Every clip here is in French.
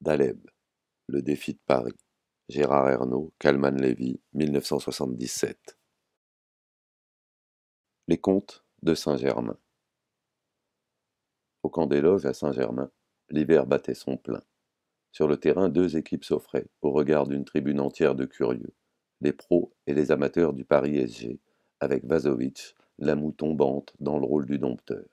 Daleb, Le défi de Paris, Gérard Ernault, Calman Lévy, 1977. Les contes de Saint-Germain. Au camp des loges à Saint-Germain, l'hiver battait son plein. Sur le terrain, deux équipes s'offraient, au regard d'une tribune entière de curieux, les pros et les amateurs du Paris SG, avec Vazovic, la moue tombante dans le rôle du dompteur.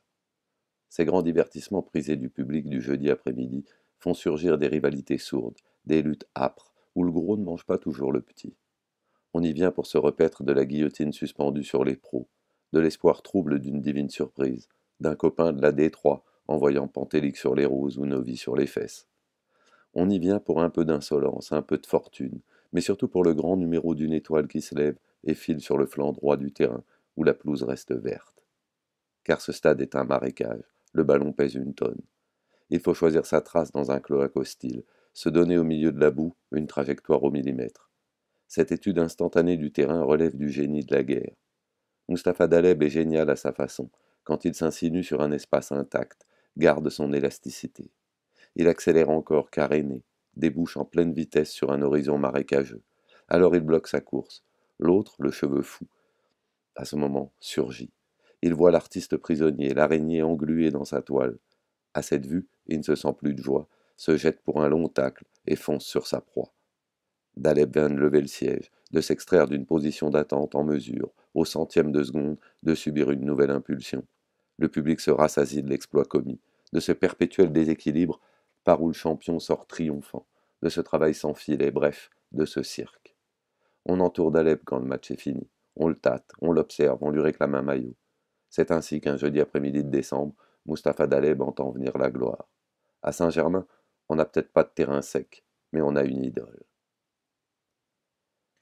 Ces grands divertissements prisés du public du jeudi après-midi font surgir des rivalités sourdes, des luttes âpres, où le gros ne mange pas toujours le petit. On y vient pour se repaître de la guillotine suspendue sur les pros, de l'espoir trouble d'une divine surprise, d'un copain de la Détroit envoyant Pantélique sur les roses ou Novi sur les fesses. On y vient pour un peu d'insolence, un peu de fortune, mais surtout pour le grand numéro d'une étoile qui se lève et file sur le flanc droit du terrain, où la pelouse reste verte. Car ce stade est un marécage, le ballon pèse une tonne. Il faut choisir sa trace dans un cloaque hostile, se donner au milieu de la boue une trajectoire au millimètre. Cette étude instantanée du terrain relève du génie de la guerre. Mustapha Daleb est génial à sa façon, quand il s'insinue sur un espace intact, garde son élasticité. Il accélère encore caréné, débouche en pleine vitesse sur un horizon marécageux. Alors il bloque sa course. L'autre, le cheveu fou, à ce moment, surgit. Il voit l'artiste prisonnier, l'araignée engluée dans sa toile. À cette vue, il ne se sent plus de joie, se jette pour un long tacle et fonce sur sa proie. Daleb vient de lever le siège, de s'extraire d'une position d'attente en mesure, au centième de seconde, de subir une nouvelle impulsion. Le public se rassasie de l'exploit commis, de ce perpétuel déséquilibre par où le champion sort triomphant, de ce travail sans fil et, bref, de ce cirque. On entoure Daleb quand le match est fini. On le tâte, on l'observe, on lui réclame un maillot. C'est ainsi qu'un jeudi après-midi de décembre, Mustapha Daleb entend venir la gloire. À Saint-Germain, on n'a peut-être pas de terrain sec, mais on a une idole.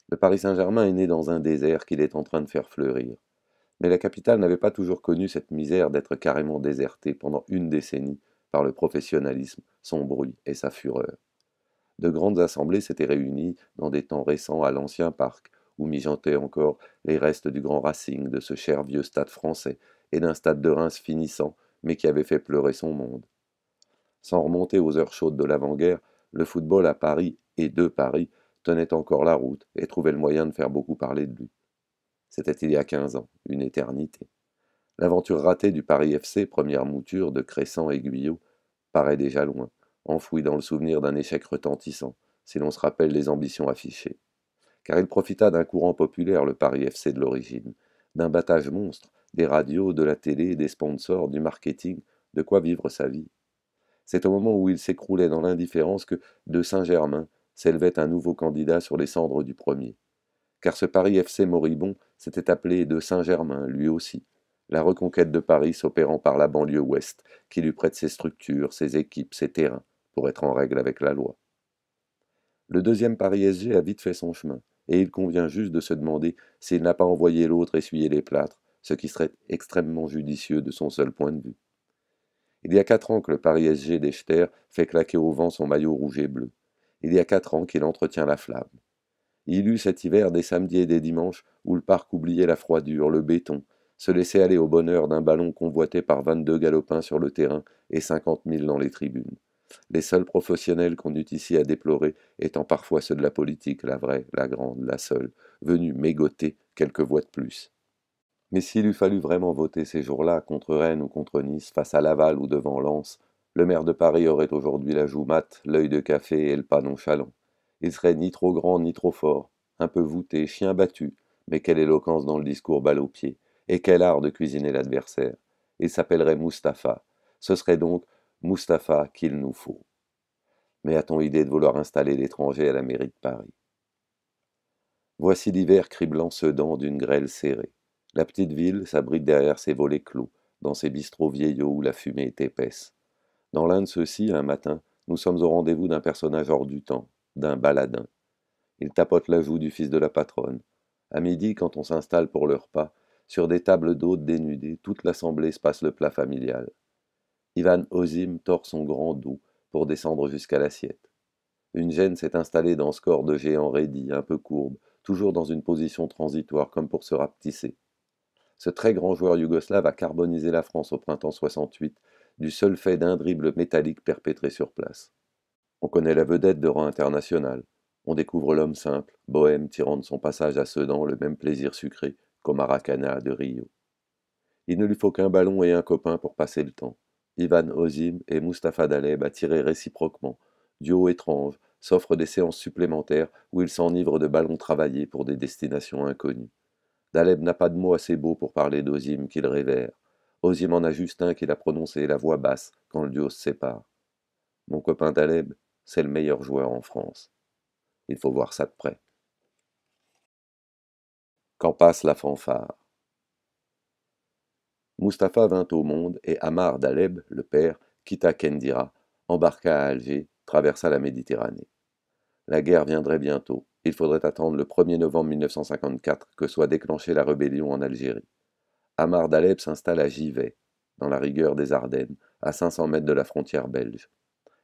Le Paris Saint-Germain est né dans un désert qu'il est en train de faire fleurir. Mais la capitale n'avait pas toujours connu cette misère d'être carrément désertée pendant une décennie par le professionnalisme, son bruit et sa fureur. De grandes assemblées s'étaient réunies dans des temps récents à l'ancien parc, où mijotaient encore les restes du grand Racing, de ce cher vieux stade français, et d'un stade de Reims finissant, mais qui avait fait pleurer son monde. Sans remonter aux heures chaudes de l'avant-guerre, le football à Paris et de Paris tenait encore la route et trouvait le moyen de faire beaucoup parler de lui. C'était il y a quinze ans, une éternité. L'aventure ratée du Paris FC, première mouture de Cressan et Guyot, paraît déjà loin, enfouie dans le souvenir d'un échec retentissant, si l'on se rappelle les ambitions affichées. Car il profita d'un courant populaire, le Paris FC de l'origine, d'un battage monstre des radios, de la télé, des sponsors, du marketing, de quoi vivre sa vie. C'est au moment où il s'écroulait dans l'indifférence que, de Saint-Germain, s'élevait un nouveau candidat sur les cendres du premier. Car ce Paris FC moribond s'était appelé de Saint-Germain, lui aussi. La reconquête de Paris s'opérant par la banlieue ouest, qui lui prête ses structures, ses équipes, ses terrains, pour être en règle avec la loi. Le deuxième Paris SG a vite fait son chemin, et il convient juste de se demander s'il n'a pas envoyé l'autre essuyer les plâtres ce qui serait extrêmement judicieux de son seul point de vue. Il y a quatre ans que le Paris SG d'Echter fait claquer au vent son maillot rouge et bleu. Il y a quatre ans qu'il entretient la flamme. Il eut cet hiver des samedis et des dimanches où le parc oubliait la froidure, le béton, se laissait aller au bonheur d'un ballon convoité par vingt-deux galopins sur le terrain et cinquante mille dans les tribunes. Les seuls professionnels qu'on eût ici à déplorer étant parfois ceux de la politique, la vraie, la grande, la seule, venus mégoter quelques voix de plus. Mais s'il eût fallu vraiment voter ces jours-là contre Rennes ou contre Nice, face à Laval ou devant Lens, le maire de Paris aurait aujourd'hui la joue mate, l'œil de café et le pas nonchalant. Il serait ni trop grand ni trop fort, un peu voûté, chien battu, mais quelle éloquence dans le discours balle au pied, et quel art de cuisiner l'adversaire. Il s'appellerait Mustapha. Ce serait donc Mustapha qu'il nous faut. Mais a-t-on idée de vouloir installer l'étranger à la mairie de Paris Voici l'hiver criblant dent d'une grêle serrée. La petite ville s'abrite derrière ses volets clos, dans ses bistrots vieillots où la fumée est épaisse. Dans l'un de ceux-ci, un matin, nous sommes au rendez-vous d'un personnage hors du temps, d'un baladin. Il tapote la joue du fils de la patronne. À midi, quand on s'installe pour le repas, sur des tables d'hôtes dénudées, toute l'assemblée se passe le plat familial. Ivan Ozim tord son grand dos pour descendre jusqu'à l'assiette. Une gêne s'est installée dans ce corps de géant raidi, un peu courbe, toujours dans une position transitoire comme pour se rapetisser. Ce très grand joueur yougoslave a carbonisé la France au printemps 68 du seul fait d'un dribble métallique perpétré sur place. On connaît la vedette de rang international. On découvre l'homme simple, bohème tirant de son passage à Sedan le même plaisir sucré qu'au Maracana de Rio. Il ne lui faut qu'un ballon et un copain pour passer le temps. Ivan Ozim et Mustapha Daleb attirés réciproquement. Duo étrange, s'offrent des séances supplémentaires où ils s'enivrent de ballons travaillés pour des destinations inconnues. Daleb n'a pas de mots assez beaux pour parler d'Ozim, qu'il révère. Ozim en a juste un qu'il a prononcé la voix basse quand le duo se sépare. Mon copain Daleb, c'est le meilleur joueur en France. Il faut voir ça de près. Quand passe la fanfare Mustapha vint au monde et Amar Daleb, le père, quitta Kendira, embarqua à Alger, traversa la Méditerranée. La guerre viendrait bientôt il faudrait attendre le 1er novembre 1954 que soit déclenchée la rébellion en Algérie. Amar Daleb s'installe à Givet, dans la rigueur des Ardennes, à 500 mètres de la frontière belge.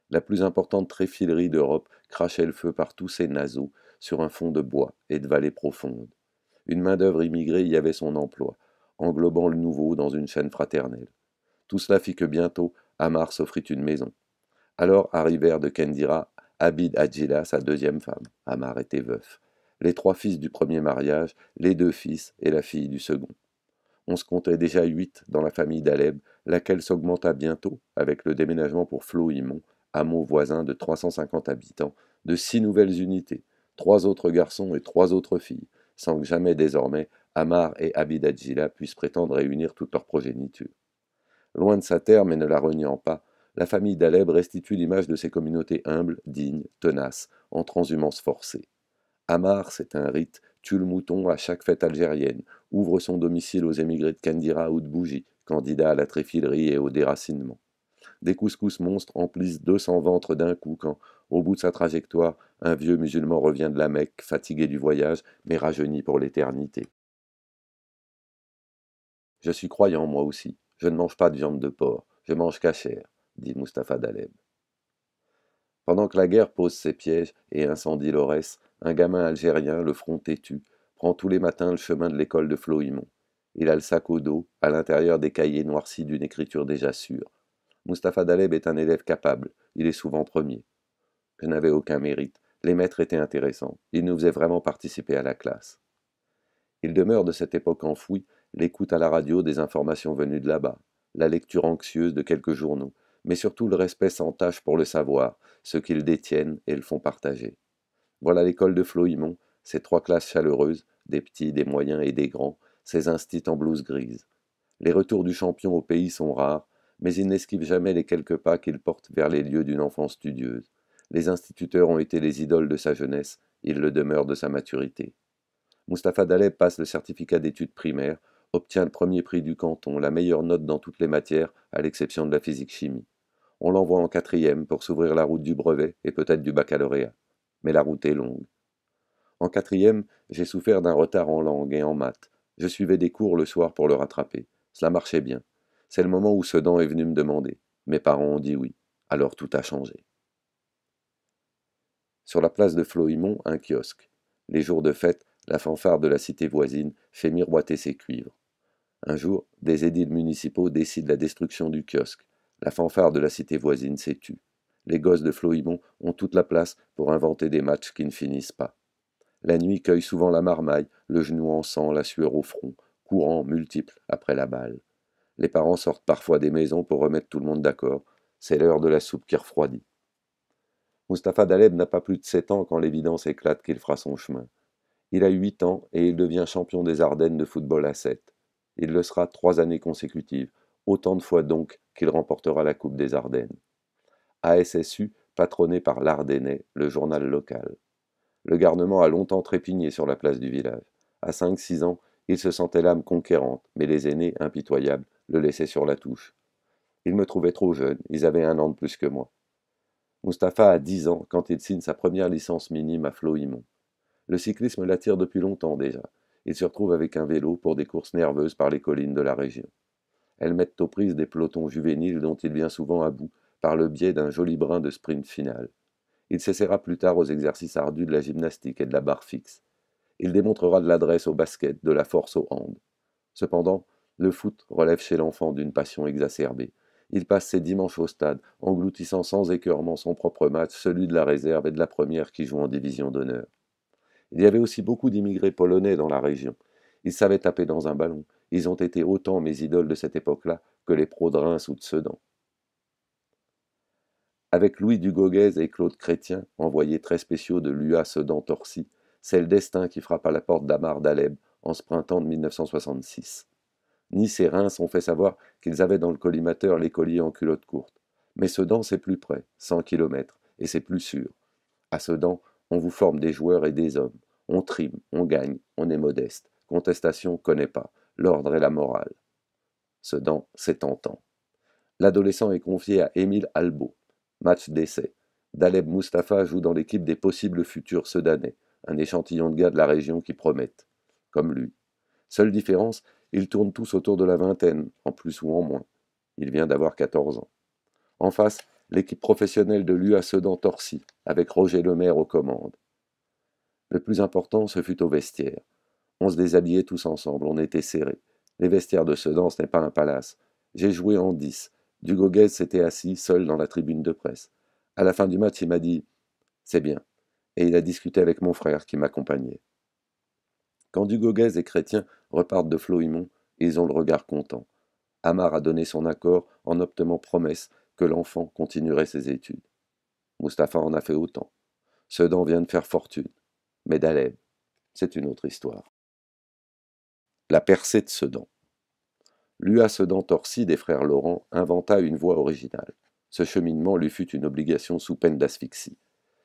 La plus importante tréfilerie d'Europe crachait le feu par tous ses naseaux sur un fond de bois et de vallées profondes. Une main-d'œuvre immigrée y avait son emploi, englobant le nouveau dans une chaîne fraternelle. Tout cela fit que bientôt, Amar s'offrit une maison. Alors arrivèrent de Kendira Abid Adjila, sa deuxième femme. Amar était veuf. Les trois fils du premier mariage, les deux fils et la fille du second. On se comptait déjà huit dans la famille d'Aleb, laquelle s'augmenta bientôt avec le déménagement pour Flohimont, hameau voisin de 350 habitants, de six nouvelles unités, trois autres garçons et trois autres filles, sans que jamais désormais Amar et Abid Adjila puissent prétendre réunir toute leur progéniture. Loin de sa terre, mais ne la reniant pas, la famille d'Aleb restitue l'image de ces communautés humbles, dignes, tenaces, en transhumance forcée. Amar, c'est un rite, tue le mouton à chaque fête algérienne, ouvre son domicile aux émigrés de Kandira ou de Bougie, candidats à la tréfilerie et au déracinement. Des couscous monstres emplissent 200 ventres d'un coup quand, au bout de sa trajectoire, un vieux musulman revient de la Mecque, fatigué du voyage, mais rajeuni pour l'éternité. Je suis croyant, moi aussi. Je ne mange pas de viande de porc. Je mange cachère dit Mustapha Daleb. Pendant que la guerre pose ses pièges et incendie l'Aurès, un gamin algérien, le front têtu, prend tous les matins le chemin de l'école de Flohimont. Il a le sac au dos, à l'intérieur des cahiers noircis d'une écriture déjà sûre. Mustapha Daleb est un élève capable, il est souvent premier. Je n'avais aucun mérite, les maîtres étaient intéressants, ils nous faisaient vraiment participer à la classe. Il demeure de cette époque enfouie l'écoute à la radio des informations venues de là-bas, la lecture anxieuse de quelques journaux, mais surtout le respect sans tâche pour le savoir, ce qu'ils détiennent et le font partager. Voilà l'école de Flohimont, ses trois classes chaleureuses, des petits, des moyens et des grands, ses instits en blouse grise. Les retours du champion au pays sont rares, mais il n'esquive jamais les quelques pas qu'il porte vers les lieux d'une enfance studieuse. Les instituteurs ont été les idoles de sa jeunesse, ils le demeurent de sa maturité. Mustapha Daleb passe le certificat d'études primaires, obtient le premier prix du canton, la meilleure note dans toutes les matières, à l'exception de la physique-chimie. On l'envoie en quatrième pour s'ouvrir la route du brevet et peut-être du baccalauréat. Mais la route est longue. En quatrième, j'ai souffert d'un retard en langue et en maths. Je suivais des cours le soir pour le rattraper. Cela marchait bien. C'est le moment où Sedan est venu me demander. Mes parents ont dit oui. Alors tout a changé. Sur la place de Flohimont, un kiosque. Les jours de fête, la fanfare de la cité voisine fait miroiter ses cuivres. Un jour, des édiles municipaux décident la destruction du kiosque. La fanfare de la cité voisine s'est tue Les gosses de Floribon ont toute la place pour inventer des matchs qui ne finissent pas. La nuit cueille souvent la marmaille, le genou en sang, la sueur au front, courant multiple après la balle. Les parents sortent parfois des maisons pour remettre tout le monde d'accord. C'est l'heure de la soupe qui refroidit. Mustapha Daleb n'a pas plus de sept ans quand l'évidence éclate qu'il fera son chemin. Il a huit ans et il devient champion des Ardennes de football à 7. Il le sera trois années consécutives, autant de fois donc qu'il remportera la Coupe des Ardennes. ASSU, patronné par l'Ardennais, le journal local. Le garnement a longtemps trépigné sur la place du village. À 5-6 ans, il se sentait l'âme conquérante, mais les aînés, impitoyables, le laissaient sur la touche. Ils me trouvaient trop jeune, ils avaient un an de plus que moi. Mustapha a 10 ans quand il signe sa première licence minime à Flohimont. Le cyclisme l'attire depuis longtemps déjà. Il se retrouve avec un vélo pour des courses nerveuses par les collines de la région. Elles mettent aux prises des pelotons juvéniles dont il vient souvent à bout par le biais d'un joli brin de sprint final. Il s'essaiera plus tard aux exercices ardus de la gymnastique et de la barre fixe. Il démontrera de l'adresse au basket, de la force au hand. Cependant, le foot relève chez l'enfant d'une passion exacerbée. Il passe ses dimanches au stade, engloutissant sans écœurement son propre match, celui de la réserve et de la première qui joue en division d'honneur. Il y avait aussi beaucoup d'immigrés polonais dans la région. Ils savaient taper dans un ballon. Ils ont été autant mes idoles de cette époque-là que les pros de Reims ou de Sedan. Avec Louis Dugoguez et Claude Chrétien, envoyés très spéciaux de l'UA Sedan-Torcy, c'est le destin qui frappe à la porte d'Amar Daleb en ce printemps de 1966. Nice et Reims ont fait savoir qu'ils avaient dans le collimateur colliers en culotte courte. Mais Sedan, c'est plus près, 100 km, et c'est plus sûr. À Sedan, on vous forme des joueurs et des hommes. On trime, on gagne, on est modeste. Contestation, connaît pas. L'ordre et la morale. Sedan, c'est tentant. L'adolescent est confié à Émile Albo. Match d'essai. Daleb Mustapha joue dans l'équipe des possibles futurs Sedanais, un échantillon de gars de la région qui promettent. Comme lui. Seule différence, ils tournent tous autour de la vingtaine, en plus ou en moins. Il vient d'avoir 14 ans. En face, l'équipe professionnelle de l'UA Sedan-Torcy, avec Roger Lemaire aux commandes. Le plus important, ce fut au vestiaire. On se déshabillait tous ensemble, on était serrés. Les vestiaires de Sedan, ce n'est pas un palace. J'ai joué en dix. Dugoguez s'était assis, seul dans la tribune de presse. À la fin du match, il m'a dit C'est bien. Et il a discuté avec mon frère qui m'accompagnait. Quand Dugoguez et Chrétien repartent de Flohimont, ils ont le regard content. Amar a donné son accord en obtenant promesse que l'enfant continuerait ses études. Mustapha en a fait autant. Sedan vient de faire fortune. Mais Daleb, c'est une autre histoire. La percée de Sedan. Lua Sedan torcy des frères Laurent inventa une voie originale. Ce cheminement lui fut une obligation sous peine d'asphyxie.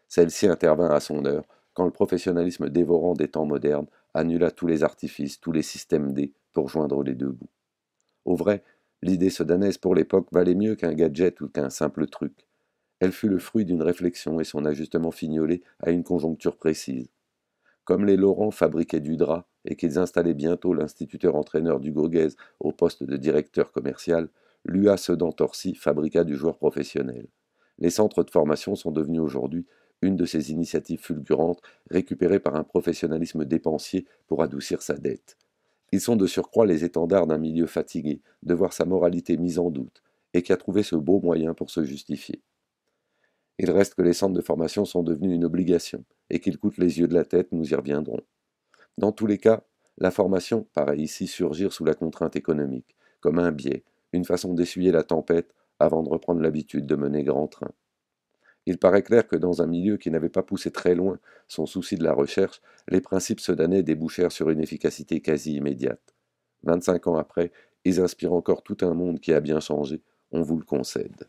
Celle-ci intervint à son heure, quand le professionnalisme dévorant des temps modernes annula tous les artifices, tous les systèmes D pour joindre les deux bouts. Au vrai, L'idée sodanaise pour l'époque valait mieux qu'un gadget ou qu'un simple truc. Elle fut le fruit d'une réflexion et son ajustement fignolé à une conjoncture précise. Comme les Laurents fabriquaient du drap et qu'ils installaient bientôt l'instituteur-entraîneur du Gauguez au poste de directeur commercial, l'UA Sedan-Torcy fabriqua du joueur professionnel. Les centres de formation sont devenus aujourd'hui une de ces initiatives fulgurantes récupérées par un professionnalisme dépensier pour adoucir sa dette. Ils sont de surcroît les étendards d'un milieu fatigué, de voir sa moralité mise en doute, et qui a trouvé ce beau moyen pour se justifier. Il reste que les centres de formation sont devenus une obligation, et qu'ils coûtent les yeux de la tête, nous y reviendrons. Dans tous les cas, la formation paraît ici surgir sous la contrainte économique, comme un biais, une façon d'essuyer la tempête avant de reprendre l'habitude de mener grand train. Il paraît clair que dans un milieu qui n'avait pas poussé très loin son souci de la recherche, les principes sedanais débouchèrent sur une efficacité quasi immédiate. 25 ans après, ils inspirent encore tout un monde qui a bien changé, on vous le concède.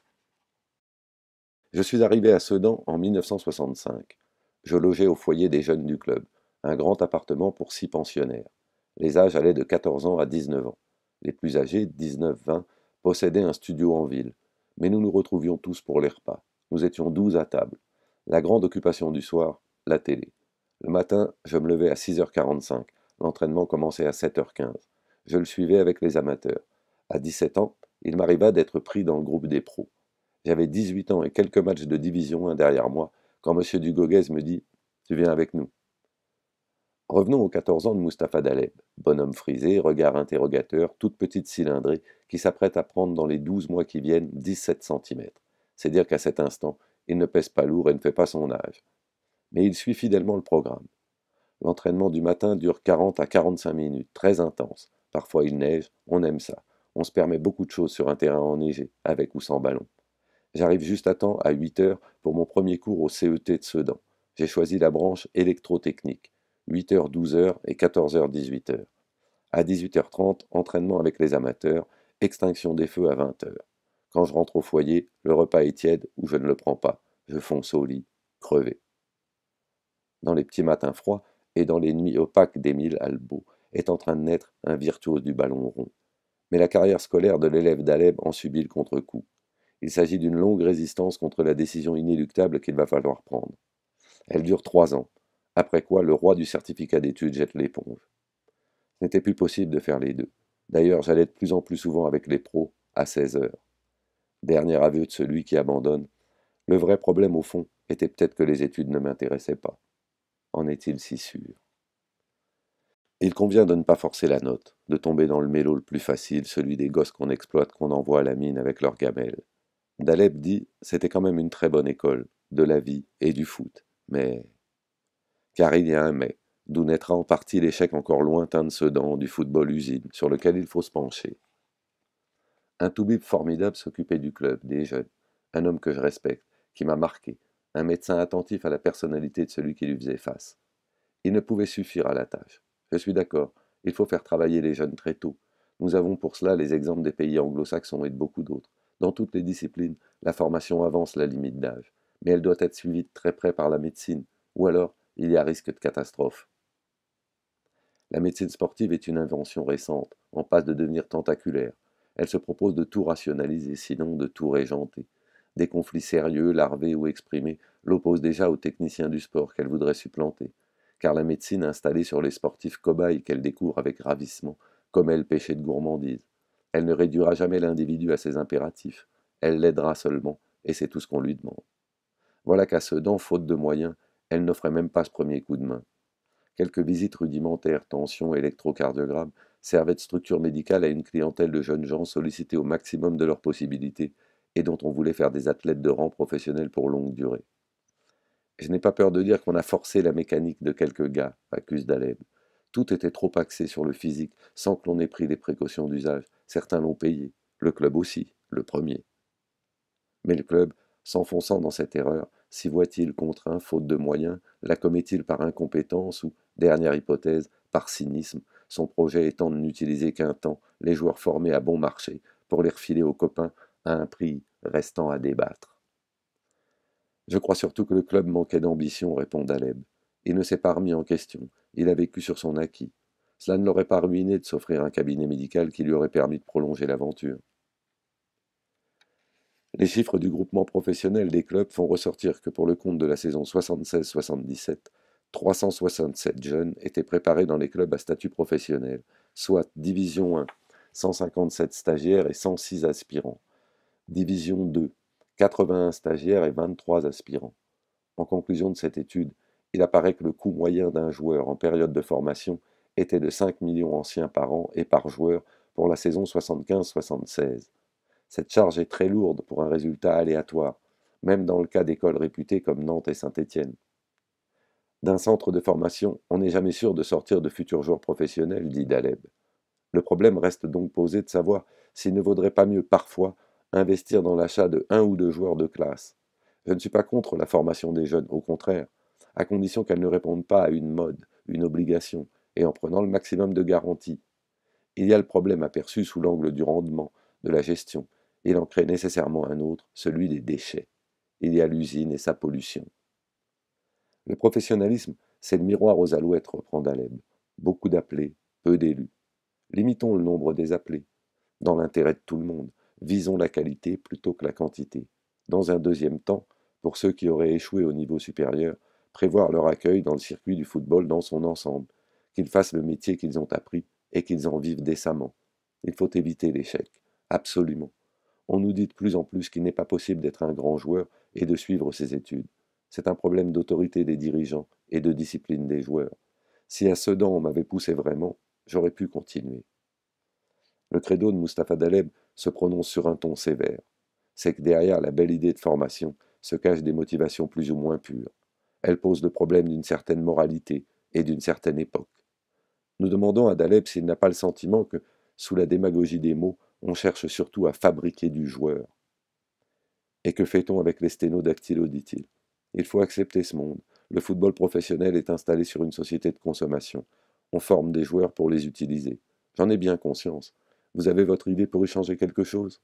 Je suis arrivé à Sedan en 1965. Je logeais au foyer des jeunes du club, un grand appartement pour six pensionnaires. Les âges allaient de 14 ans à 19 ans. Les plus âgés, 19-20, possédaient un studio en ville, mais nous nous retrouvions tous pour les repas. Nous étions douze à table. La grande occupation du soir, la télé. Le matin, je me levais à 6h45. L'entraînement commençait à 7h15. Je le suivais avec les amateurs. À 17 ans, il m'arriva d'être pris dans le groupe des pros. J'avais 18 ans et quelques matchs de division derrière moi quand M. Dugoguez me dit Tu viens avec nous. Revenons aux 14 ans de Mustapha Daleb, bonhomme frisé, regard interrogateur, toute petite cylindrée, qui s'apprête à prendre dans les 12 mois qui viennent 17 cm. C'est dire qu'à cet instant, il ne pèse pas lourd et ne fait pas son âge. Mais il suit fidèlement le programme. L'entraînement du matin dure 40 à 45 minutes, très intense. Parfois il neige, on aime ça. On se permet beaucoup de choses sur un terrain enneigé, avec ou sans ballon. J'arrive juste à temps, à 8 h pour mon premier cours au CET de Sedan. J'ai choisi la branche électrotechnique. 8h, 12h et 14h, 18h. À 18h30, entraînement avec les amateurs, extinction des feux à 20h. Quand je rentre au foyer, le repas est tiède ou je ne le prends pas. Je fonce au lit, crevé. Dans les petits matins froids et dans les nuits opaques d'Émile Albo est en train de naître un virtuose du ballon rond. Mais la carrière scolaire de l'élève d'Aleb en subit le contre-coup. Il s'agit d'une longue résistance contre la décision inéluctable qu'il va falloir prendre. Elle dure trois ans, après quoi le roi du certificat d'études jette l'éponge. Ce n'était plus possible de faire les deux. D'ailleurs, j'allais de plus en plus souvent avec les pros à 16 heures. Dernier aveu de celui qui abandonne. Le vrai problème, au fond, était peut-être que les études ne m'intéressaient pas. En est-il si sûr Il convient de ne pas forcer la note, de tomber dans le mélo le plus facile, celui des gosses qu'on exploite, qu'on envoie à la mine avec leurs gamelles. Daleb dit c'était quand même une très bonne école, de la vie et du foot, mais. Car il y a un mais, d'où naîtra en partie l'échec encore lointain de Sedan du football usine, sur lequel il faut se pencher. Un toubib formidable s'occupait du club, des jeunes, un homme que je respecte, qui m'a marqué, un médecin attentif à la personnalité de celui qui lui faisait face. Il ne pouvait suffire à la tâche. Je suis d'accord, il faut faire travailler les jeunes très tôt. Nous avons pour cela les exemples des pays anglo-saxons et de beaucoup d'autres. Dans toutes les disciplines, la formation avance la limite d'âge, mais elle doit être suivie de très près par la médecine, ou alors il y a risque de catastrophe. La médecine sportive est une invention récente, en passe de devenir tentaculaire. Elle se propose de tout rationaliser, sinon de tout régenter. Des conflits sérieux, larvés ou exprimés l'opposent déjà aux techniciens du sport qu'elle voudrait supplanter, car la médecine installée sur les sportifs cobayes qu'elle découvre avec ravissement, comme elle pêchait de gourmandise. Elle ne réduira jamais l'individu à ses impératifs, elle l'aidera seulement, et c'est tout ce qu'on lui demande. Voilà qu'à ce Sedan, faute de moyens, elle n'offrait même pas ce premier coup de main. Quelques visites rudimentaires, tensions, électrocardiogrammes, servait de structure médicale à une clientèle de jeunes gens sollicités au maximum de leurs possibilités et dont on voulait faire des athlètes de rang professionnel pour longue durée. Je n'ai pas peur de dire qu'on a forcé la mécanique de quelques gars, accuse Daleb. Tout était trop axé sur le physique, sans que l'on ait pris des précautions d'usage. Certains l'ont payé, le club aussi, le premier. Mais le club, s'enfonçant dans cette erreur, s'y voit-il contraint, faute de moyens, la commet-il par incompétence ou, dernière hypothèse, par cynisme, son projet étant de n'utiliser qu'un temps les joueurs formés à bon marché pour les refiler aux copains à un prix restant à débattre. Je crois surtout que le club manquait d'ambition, répond Daleb. Il ne s'est pas remis en question, il a vécu sur son acquis. Cela ne l'aurait pas ruiné de s'offrir un cabinet médical qui lui aurait permis de prolonger l'aventure. Les chiffres du groupement professionnel des clubs font ressortir que pour le compte de la saison 76-77, 367 jeunes étaient préparés dans les clubs à statut professionnel, soit Division 1, 157 stagiaires et 106 aspirants. Division 2, 81 stagiaires et 23 aspirants. En conclusion de cette étude, il apparaît que le coût moyen d'un joueur en période de formation était de 5 millions anciens par an et par joueur pour la saison 75-76. Cette charge est très lourde pour un résultat aléatoire, même dans le cas d'écoles réputées comme Nantes et Saint-Étienne. D'un centre de formation, on n'est jamais sûr de sortir de futurs joueurs professionnels, dit Daleb. Le problème reste donc posé de savoir s'il ne vaudrait pas mieux parfois investir dans l'achat de un ou deux joueurs de classe. Je ne suis pas contre la formation des jeunes, au contraire, à condition qu'elle ne réponde pas à une mode, une obligation, et en prenant le maximum de garanties. Il y a le problème aperçu sous l'angle du rendement, de la gestion, il en crée nécessairement un autre, celui des déchets. Il y a l'usine et sa pollution. Le professionnalisme, c'est le miroir aux alouettes, reprend Daleb. Beaucoup d'appelés, peu d'élus. Limitons le nombre des appelés. Dans l'intérêt de tout le monde, visons la qualité plutôt que la quantité. Dans un deuxième temps, pour ceux qui auraient échoué au niveau supérieur, prévoir leur accueil dans le circuit du football dans son ensemble, qu'ils fassent le métier qu'ils ont appris et qu'ils en vivent décemment. Il faut éviter l'échec, absolument. On nous dit de plus en plus qu'il n'est pas possible d'être un grand joueur et de suivre ses études c'est un problème d'autorité des dirigeants et de discipline des joueurs. Si à Sedan on m'avait poussé vraiment, j'aurais pu continuer. Le credo de Mustapha Daleb se prononce sur un ton sévère. C'est que derrière la belle idée de formation se cachent des motivations plus ou moins pures. Elle pose le problème d'une certaine moralité et d'une certaine époque. Nous demandons à Daleb s'il n'a pas le sentiment que, sous la démagogie des mots, on cherche surtout à fabriquer du joueur. Et que fait-on avec les sténodactylos dit-il il faut accepter ce monde. Le football professionnel est installé sur une société de consommation. On forme des joueurs pour les utiliser. J'en ai bien conscience. Vous avez votre idée pour y changer quelque chose